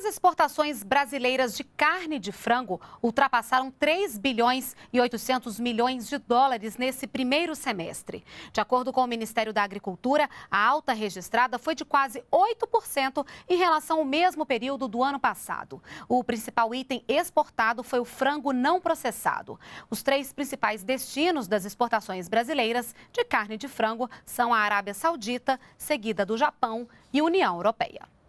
As exportações brasileiras de carne de frango ultrapassaram 3 bilhões e 800 milhões de dólares nesse primeiro semestre. De acordo com o Ministério da Agricultura, a alta registrada foi de quase 8% em relação ao mesmo período do ano passado. O principal item exportado foi o frango não processado. Os três principais destinos das exportações brasileiras de carne de frango são a Arábia Saudita, seguida do Japão e União Europeia.